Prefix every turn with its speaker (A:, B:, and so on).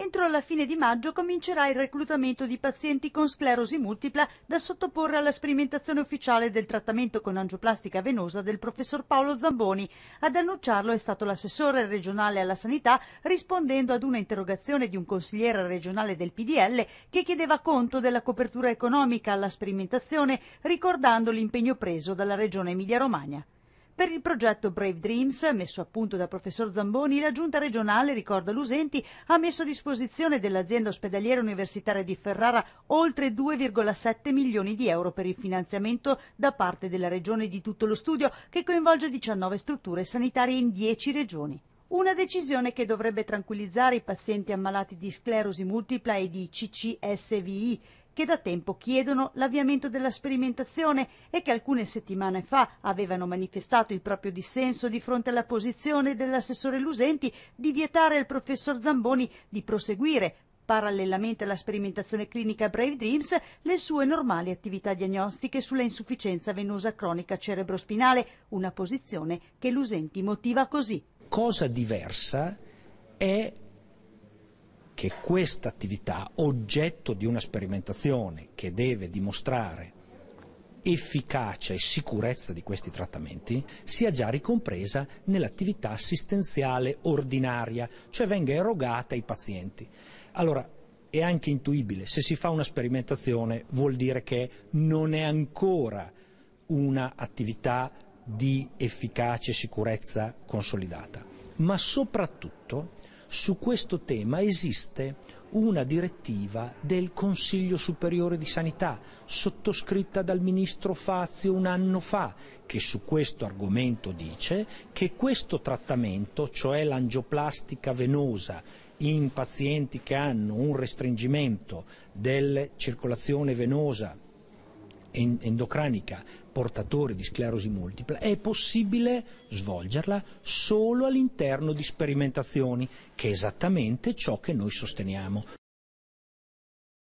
A: entro la fine di maggio comincerà il reclutamento di pazienti con sclerosi multipla da sottoporre alla sperimentazione ufficiale del trattamento con angioplastica venosa del professor Paolo Zamboni. Ad annunciarlo è stato l'assessore regionale alla sanità rispondendo ad una interrogazione di un consigliere regionale del PDL che chiedeva conto della copertura economica alla sperimentazione ricordando l'impegno preso dalla regione Emilia-Romagna. Per il progetto Brave Dreams, messo a punto dal professor Zamboni, la giunta regionale, ricorda Lusenti, ha messo a disposizione dell'azienda ospedaliera universitaria di Ferrara oltre 2,7 milioni di euro per il finanziamento da parte della regione di tutto lo studio, che coinvolge 19 strutture sanitarie in 10 regioni. Una decisione che dovrebbe tranquillizzare i pazienti ammalati di sclerosi multipla e di CCSVI, che da tempo chiedono l'avviamento della sperimentazione e che alcune settimane fa avevano manifestato il proprio dissenso di fronte alla posizione dell'assessore Lusenti di vietare al professor Zamboni di proseguire parallelamente alla sperimentazione clinica Brave Dreams, le sue normali attività diagnostiche sulla insufficienza venosa cronica cerebrospinale, una posizione che Lusenti motiva così.
B: Cosa diversa è che questa attività, oggetto di una sperimentazione che deve dimostrare efficacia e sicurezza di questi trattamenti sia già ricompresa nell'attività assistenziale ordinaria, cioè venga erogata ai pazienti. Allora, è anche intuibile, se si fa una sperimentazione vuol dire che non è ancora un'attività di efficacia e sicurezza consolidata, ma soprattutto su questo tema esiste una direttiva del Consiglio Superiore di Sanità, sottoscritta dal ministro Fazio un anno fa, che su questo argomento dice che questo trattamento, cioè l'angioplastica venosa, in pazienti che hanno un restringimento della circolazione venosa endocranica portatore di sclerosi multipla, è possibile svolgerla solo all'interno di sperimentazioni, che è esattamente ciò che noi sosteniamo.